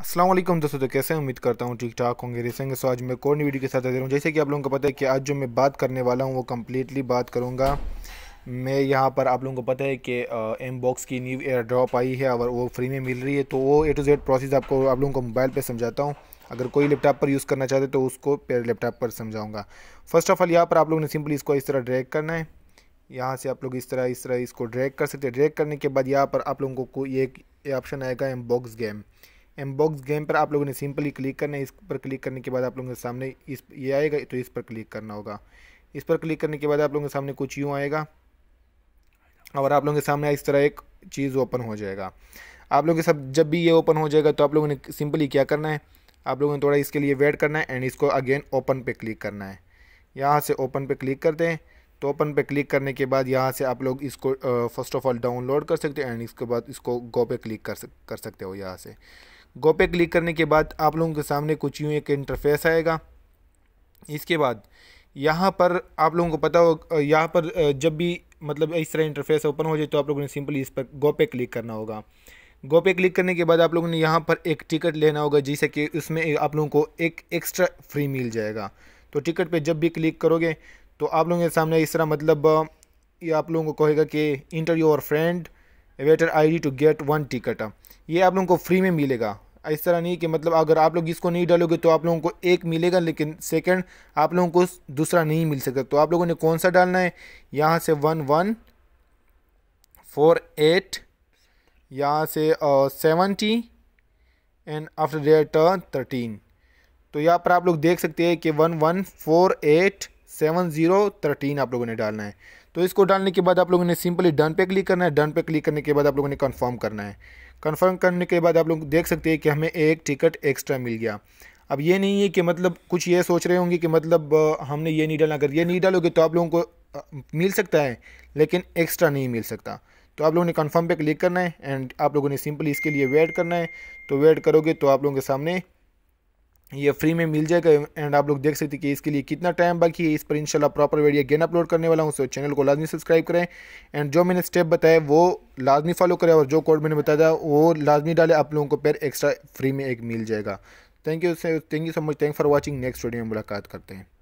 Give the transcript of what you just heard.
असलम दोस्तों तो कैसे उम्मीद करता हूँ ठीक ठाक होंगे रेसेंगे सो आज मैं एक नई वीडियो के साथ दे रहा हूँ जैसे कि आप लोगों को पता है कि आज जो मैं बात करने वाला हूँ वो कम्प्लीटली बात करूँगा मैं यहाँ पर आप लोगों को पता है कि एम बॉक्स की न्यू एयर ड्रॉप आई है और वो फ्री में मिल रही है तो वो ए टू जेड प्रोसेस आपको आप लोगों को मोबाइल पर समझाता हूँ अगर कोई लैपटॉप पर यूज़ करना चाहते तो उसको लैपटॉप पर समझाऊँगा फर्स्ट ऑफ ऑल यहाँ पर आप लोगों ने सिंपली इसको इस तरह ड्रैग करना है यहाँ से आप लोग इस तरह इस तरह इसको ड्रैग कर सकते हैं ड्रैग करने के बाद यहाँ पर आप लोगों को एक ऑप्शन आएगा M box game M box game पर आप लोगों ने सिंपली क्लिक करना है इस पर क्लिक करने के बाद आप लोगों के सामने इस ये आएगा तो इस पर क्लिक करना होगा इस पर क्लिक करने के बाद आप लोगों के सामने कुछ यूँ आएगा और आप लोगों के सामने इस तरह एक चीज़ ओपन हो जाएगा आप लोगों के सब जब भी ये ओपन हो जाएगा तो आप लोगों ने सिंपली क्या करना है आप लोगों ने थोड़ा इसके लिए वेट करना है एंड इसको अगेन ओपन पे क्लिक करना है यहाँ से ओपन पे क्लिक करते हैं तो ओपन पे क्लिक करने के बाद यहाँ से आप लोग इसको फर्स्ट ऑफ ऑल डाउनलोड कर सकते हैं एंड इसके बाद इसको गो पे क्लिक कर सक, कर सकते हो यहाँ से गो पे क्लिक करने के बाद आप लोगों के सामने कुछ यूँ एक इंटरफेस आएगा इसके बाद यहाँ पर आप लोगों को पता हो यहाँ पर जब भी मतलब इस तरह इंटरफेस ओपन हो जाए तो आप लोगों ने सिंपली इस पर गो पे क्लिक करना होगा गो पे क्लिक करने के बाद आप लोगों ने यहाँ पर एक टिकट लेना होगा जिससे कि उसमें आप लोगों को एक एक्स्ट्रा फ्री मिल जाएगा तो टिकट पे जब भी क्लिक करोगे तो आप लोगों के सामने इस तरह मतलब ये आप लोगों को कहेगा कि enter your friend waiter ID to get one ticket ये आप लोगों को फ्री में मिलेगा इस तरह नहीं कि मतलब अगर आप लोग इसको नहीं डालोगे तो आप लोगों को एक मिलेगा लेकिन सेकंड आप लोगों को दूसरा नहीं मिल सकता तो आप लोगों ने कौन सा डालना है यहाँ से वन वन फोर एट यहाँ से seventy and after that thirteen तो यहाँ पर आप लोग देख सकते हैं कि one one four eight seven zero thirteen आप लोगों ने डालना है तो इसको डालने के बाद आप लोगों ने सिंपली डन पे क्लिक करना है डन पे क्लिक करने के बाद आप लोगों ने कन्फर्म करना है कन्फर्म करने के बाद आप लोग देख सकते हैं कि हमें एक टिकट एक्स्ट्रा मिल गया अब ये नहीं है कि मतलब कुछ ये सोच रहे होंगे कि मतलब हमने ये नहीं डालना अगर ये नहीं डालोगे तो आप लोगों को मिल सकता है लेकिन एक्स्ट्रा नहीं मिल सकता तो आप लोगों ने कन्फर्म पे क्लिक करना है एंड आप लोगों ने सिंपली इसके लिए वेट करना है तो वेट करोगे तो आप लोगों के सामने ये फ्री में मिल जाएगा एंड आप लोग देख सकते हैं कि इसके लिए कितना टाइम बाकी है इस पर इंशाल्लाह प्रॉपर वीडियो गेन अपलोड करने वाला हूँ सो चैनल को लाजमी सब्सक्राइब करें एंड जो मैंने स्टेप बताया वो लाजमी फॉलो करें और जो कोड मैंने बताया था वो लाजमी डाले आप लोगों को पैर एक्स्ट्रा फ्री में एक मिल जाएगा thank you thank you so much thank for watching next video में मुलाकात करते हैं